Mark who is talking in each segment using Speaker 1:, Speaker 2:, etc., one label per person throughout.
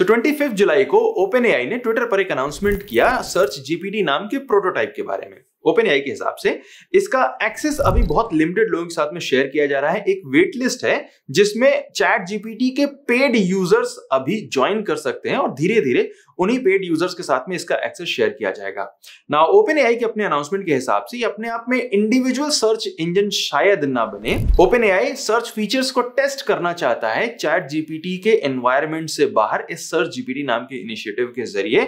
Speaker 1: so twenty जुलाई को open ने Twitter पर एक अनाउंसमेंट किया सर्च जीपीटी नाम के प्रोटोटाइप के बारे में ओपन एआई के हिसाब से इसका एक्सेस अभी बहुत लिमिटेड लोगों के साथ में शेयर किया जा रहा है एक वेट लिस्ट है जिसमें चैट जीपीटी के पेड यूजर्स अभी ज्वाइन कर सकते हैं और धीरे धीरे उन्हीं पेड यूजर्स के साथ में इसका एक्सेस शेयर किया जाएगा ना ओपन एआई के अपने अनाउंसमेंट के हिसाब से अपने आप में इंडिविजुअल सर्च इंजन शायद ना बने ओपन एआई सर्च फीचर्स को टेस्ट करना चाहता है चैट जीपीटी के एनवायरमेंट से बाहर इस सर्च जीपीटी नाम के इनिशिएटिव के जरिए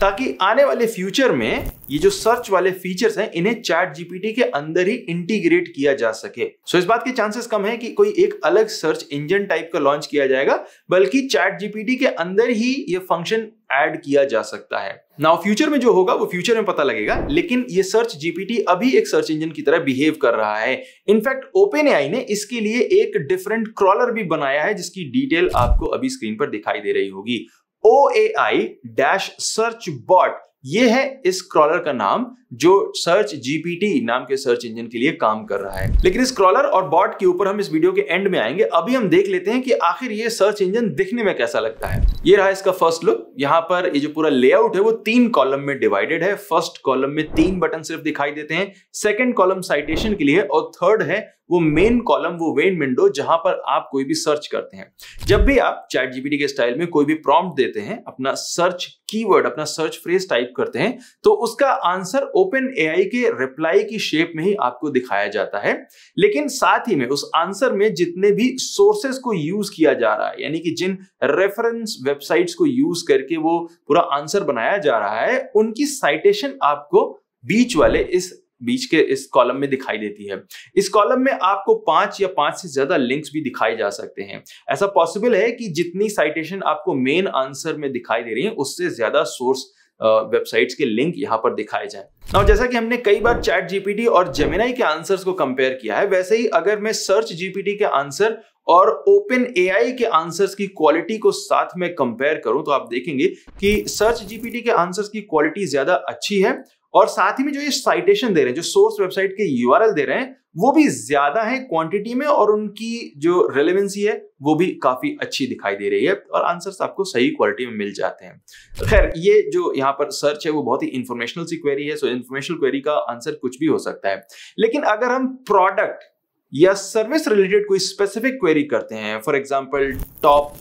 Speaker 1: ताकि आने वाले फ्यूचर में ये जो सर्च वाले फीचर्स हैं इन्हें चैट जीपीटी के अंदर ही इंटीग्रेट किया जा सके सो so, इस बात के चांसेस कम है कि कोई एक अलग सर्च इंजन टाइप का लॉन्च किया जाएगा बल्कि चैट जीपीटी के अंदर ही ये फंक्शन ऐड किया जा सकता है नाउ फ्यूचर में जो होगा वो फ्यूचर में पता लगेगा लेकिन ये सर्च जीपीटी अभी एक सर्च इंजन की तरह बिहेव कर रहा है इनफैक्ट ओपन एआई ने इसके लिए एक डिफरेंट क्रॉलर भी बनाया है जिसकी डिटेल आपको अभी स्क्रीन पर दिखाई दे रही होगी O A I dash search bot ये है इस क्रॉलर का नाम जो सर्च जीपीटी नाम के सर्च इंजन के लिए काम कर रहा है लेकिन इस क्रॉलर और बॉट के ऊपर हम इस वीडियो के एंड में आएंगे अभी हम देख लेते हैं कि आखिर ये सर्च इंजन दिखने में कैसा लगता है ये रहा इसका फर्स्ट लुक यहाँ पर ये जो पूरा लेआउट है वो तीन कॉलम में डिवाइडेड है फर्स्ट कॉलम में तीन बटन सिर्फ दिखाई देते हैं सेकेंड कॉलम साइटेशन के लिए और थर्ड है वो मेन कॉलम वो मेन विंडो जहां पर आप कोई भी सर्च करते हैं जब भी आप चैट जीपीटी के स्टाइल में कोई भी प्रॉम्प्ट देते हैं अपना सर्च कीवर्ड अपना सर्च फ्रेज टाइप करते हैं तो उसका आंसर ओपन एआई के रिप्लाई की शेप में ही आपको दिखाया जाता है लेकिन साथ ही में उस आंसर में जितने भी सोर्सेस को यूज किया जा रहा है यानी कि जिन रेफरेंस वेबसाइट्स को यूज करके वो पूरा आंसर बनाया जा रहा है उनकी साइटेशन आपको बीच वाले इस बीच के इस कॉलम में दिखाई देती है इस कॉलम में आपको पांच या पांच से ज्यादा लिंक्स भी दिखाई जा सकते हैं ऐसा पॉसिबल है कि जितनी साइटेशन आपको मेन आंसर में दिखाई दे रही है उससे ज्यादा सोर्स वेबसाइट्स के लिंक यहाँ पर दिखाए जाए और जैसा कि हमने कई बार चैट जीपीटी और जेमिनाई के आंसर्स को कंपेयर किया है वैसे ही अगर मैं सर्च जीपीटी के आंसर और ओपन एआई के आंसर्स की क्वालिटी को साथ में कंपेयर करूं तो आप देखेंगे कि सर्च जीपीटी के आंसर्स की क्वालिटी ज्यादा अच्छी है और साथ ही में जो ये साइटेशन दे रहे हैं जो सोर्स वेबसाइट के यूआरएल दे रहे हैं वो भी ज्यादा है क्वांटिटी में और उनकी जो रेलिवेंसी है वो भी काफी अच्छी दिखाई दे रही है और आंसर्स आपको सही क्वालिटी में मिल जाते हैं खैर ये जो यहाँ पर सर्च है वो बहुत ही इंफॉर्मेशनल सी क्वेरी है सो इन्फॉर्मेशनल क्वेरी का आंसर कुछ भी हो सकता है लेकिन अगर हम प्रोडक्ट या सर्विस रिलेटेड कोई स्पेसिफिक क्वेरी करते हैं for example top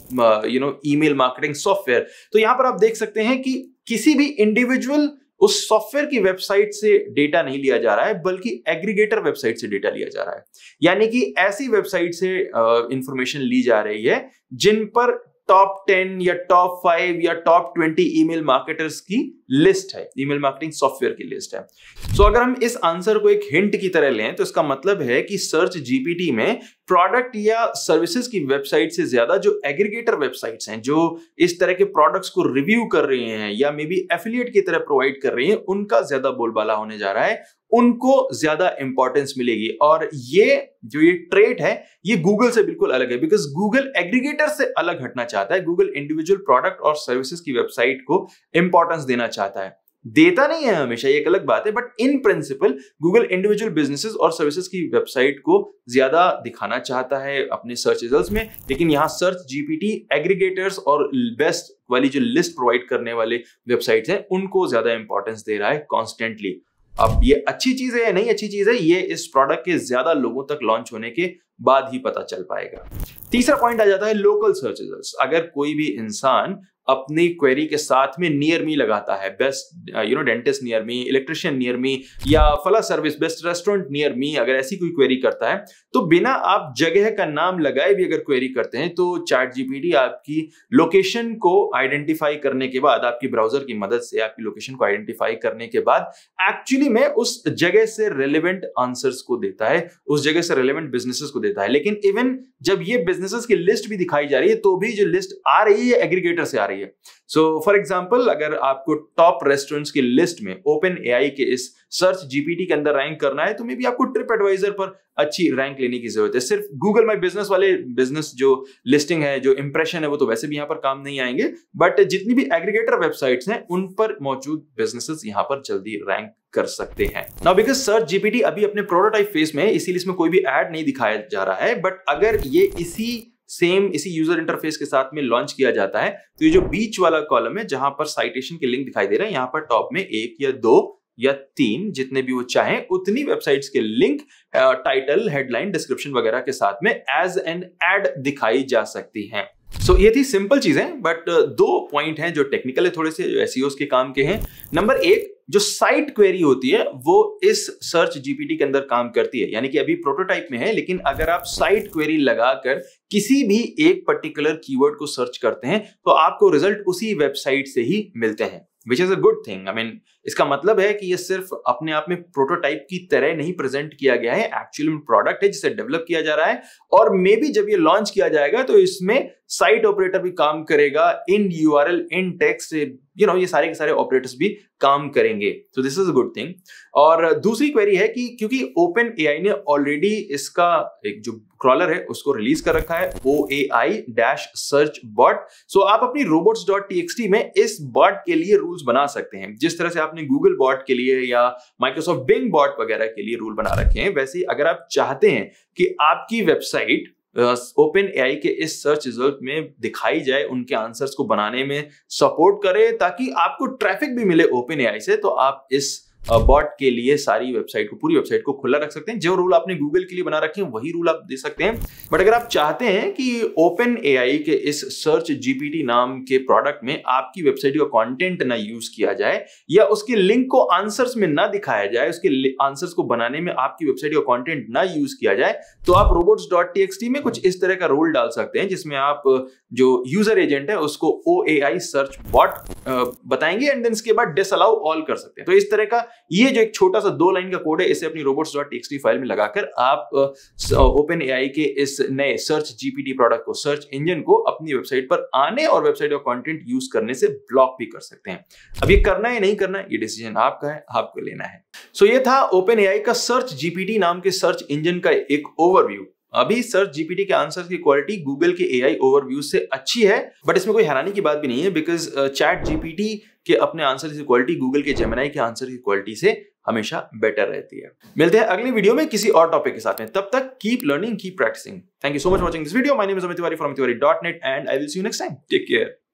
Speaker 1: you know email marketing software तो यहां पर आप देख सकते हैं कि किसी भी इंडिविजुअल उस सॉफ्टवेयर की वेबसाइट से डेटा नहीं लिया जा रहा है बल्कि एग्रीगेटर वेबसाइट से डेटा लिया जा रहा है यानी कि ऐसी वेबसाइट से इंफॉर्मेशन ली जा रही है जिन पर टॉप टेन या टॉप फाइव या टॉप ट्वेंटी ईमेल मार्केटर्स की लिस्ट है ईमेल मार्केटिंग सॉफ्टवेयर की लिस्ट है सो so, अगर हम इस आंसर को एक हिंट की तरह लें तो इसका मतलब है कि सर्च जीपीटी में प्रोडक्ट या सर्विसेज की वेबसाइट से ज्यादा जो एग्रीगेटर वेबसाइट्स हैं जो इस तरह के प्रोडक्ट्स को रिव्यू कर रहे हैं या मे बी एफिलियट की तरह प्रोवाइड कर रही हैं उनका ज्यादा बोलबाला होने जा रहा है उनको ज्यादा इंपॉर्टेंस मिलेगी और ये जो ये ट्रेड है ये गूगल से बिल्कुल अलग है बिकॉज गूगल एग्रीगेटर से अलग हटना चाहता है गूगल इंडिविजुअल प्रोडक्ट और सर्विसेज की वेबसाइट को इंपॉर्टेंस देना चाहता है देता नहीं है हमेशा ये एक अलग बात है but in principle Google individual businesses और सर्विसेज की वेबसाइट को ज्यादा दिखाना चाहता है अपने सर्च रिजल्ट्स में लेकिन यहाँ सर्च जीपीटी एग्रीगेटर्स और बेस्ट वाली जो लिस्ट प्रोवाइड करने वाले वेबसाइट्स हैं उनको ज्यादा इंपॉर्टेंस दे रहा है कॉन्स्टेंटली अब ये अच्छी चीज है या नहीं अच्छी चीज है ये इस प्रोडक्ट के ज्यादा लोगों तक लॉन्च होने के बाद ही पता चल पाएगा तीसरा पॉइंट आ जाता है लोकल सर्च रिजल्ट अगर कोई भी इंसान अपनी क्वेरी के साथ में नियर मी लगाता है best you know dentist near me electrician near me या फला service best restaurant near me अगर ऐसी कोई क्वेरी करता है तो बिना आप जगह का नाम लगाए भी अगर क्वेरी करते हैं तो चैट जीपीटी आपकी लोकेशन को आइडेंटिफाई करने के बाद आपकी ब्राउजर की मदद से आपकी लोकेशन को आइडेंटिफाई करने के बाद एक्चुअली में उस जगह से रेलिवेंट आंसर्स को देता है उस जगह से रेलिवेंट बिजनेसेस को देता है लेकिन इवन जब ये बिजनेस बिजनेसेस की लिस्ट भी दिखाई जा रही है तो भी जो लिस्ट आ रही है एग्रीगेटर से आ रही है सो फॉर एग्जाम्पल अगर आपको टॉप रेस्टोरेंट्स की लिस्ट में ओपन ए के इस सर्च जीपीटी के अंदर रैंक करना है तो मे भी आपको ट्रिप एडवाइजर पर अच्छी रैंक लेने की जरूरत है सिर्फ गूगल माई बिजनेस वाले बिजनेस जो लिस्टिंग है जो इंप्रेशन है वो तो वैसे भी यहाँ पर काम नहीं आएंगे बट जितनी भी एग्रीगेटर वेबसाइट्स हैं उन पर मौजूद बिजनेसेस यहाँ पर जल्दी रैंक कर सकते हैं नाउ बिकॉज सर्च जीपीटी अभी अपने प्रोटोटाइप फेस में इसीलिए इसमें कोई भी एड नहीं दिखाया जा रहा है बट अगर ये इसी सेम इसी यूजर इंटरफेस के साथ में लॉन्च किया जाता है तो ये जो बीच वाला कॉलम है जहां पर साइटेशन के लिंक दिखाई दे रहा है यहाँ पर टॉप में एक या दो या तीन जितने भी वो चाहें उतनी वेबसाइट्स के लिंक टाइटल हेडलाइन डिस्क्रिप्शन वगैरह के साथ में एज एन एड दिखाई जा सकती हैं सो so, ये थी सिंपल चीजें बट दो पॉइंट हैं जो टेक्निकल है थोड़े से जो e के काम के हैं नंबर एक जो साइट क्वेरी होती है वो इस सर्च जीपीटी के अंदर काम करती है यानी कि अभी प्रोटोटाइप में है लेकिन अगर आप साइट क्वेरी लगाकर किसी भी एक पर्टिकुलर कीवर्ड को सर्च करते हैं तो आपको रिजल्ट उसी वेबसाइट से ही मिलते हैं which is a good thing I mean इसका मतलब है कि ये सिर्फ अपने आप में प्रोटोटाइप की तरह नहीं प्रेजेंट किया गया है एक्चुअल प्रोडक्ट है जिसे डेवलप किया जा रहा है और मे बी जब ये लॉन्च किया जाएगा तो इसमें साइट ऑपरेटर भी काम करेगा in U R L in text you know ये सारे के सारे ऑपरेटर्स भी काम करेंगे तो this is a good thing और दूसरी क्वेरी है कि क्योंकि ओपन ए ने ऑलरेडी इसका एक जो क्रॉलर है उसको रिलीज कर रखा है O A I dash search bot so आप अपनी रोबोट्स डॉट टी में इस बॉट के लिए रूल्स बना सकते हैं जिस तरह से आप आपने गूगल बॉट के लिए या माइक्रोसॉफ्ट बिंग बॉट वगैरह के लिए रूल बना रखे हैं वैसे ही अगर आप चाहते हैं कि आपकी वेबसाइट ओपन uh, ए के इस सर्च रिजल्ट में दिखाई जाए उनके आंसर्स को बनाने में सपोर्ट करे ताकि आपको ट्रैफिक भी मिले ओपन ए से तो आप इस बॉट के लिए सारी वेबसाइट को पूरी वेबसाइट को खुला रख सकते हैं जो रूल आपने गूगल के लिए बना रखे हैं वही रूल आप दे सकते हैं बट अगर आप चाहते हैं कि ओपन ए के इस सर्च जीपीटी नाम के प्रोडक्ट में आपकी वेबसाइट का कॉन्टेंट ना यूज किया जाए या उसके लिंक को आंसर्स में ना दिखाया जाए उसके आंसर्स को बनाने में आपकी वेबसाइट का कॉन्टेंट ना यूज किया जाए तो आप रोबोट्स डॉट टी में कुछ इस तरह का रोल डाल सकते हैं जिसमें आप जो यूजर एजेंट है उसको O A I search bot बताएंगे एंड देन इसके बाद डिसअलाउ ऑल कर सकते हैं तो इस तरह का ये जो एक छोटा सा दो लाइन का कोड है इसे अपनी रोबोट्स डॉट टेक्सटी फाइल में लगाकर आप ओपन ए के इस नए सर्च जीपीटी प्रोडक्ट को सर्च इंजन को अपनी वेबसाइट पर आने और वेबसाइट का कॉन्टेंट यूज करने से ब्लॉक भी कर सकते हैं अब ये करना है नहीं करना है ये डिसीजन आपका है आपको लेना है सो so, ये था ओपन ए का सर्च जीपीटी नाम के सर्च इंजन का एक ओवरव्यू अभी सर्च जीपीटी के आंसर की क्वालिटी गूगल के ए आई ओवरव्यू से अच्छी है बट इसमें कोई हैरानी की बात भी नहीं है बिकॉज चैट जीपीटी के अपने आंसर की क्वालिटी गूगल के जेमेनाई के आंसर की क्वालिटी से हमेशा बेटर रहती है मिलते हैं अगली वीडियो में किसी और टॉपिक के साथ में तब तक keep learning keep practicing thank you so much watching this video my name is Amit Tiwari from Tiwari dot net and I will see you next time take care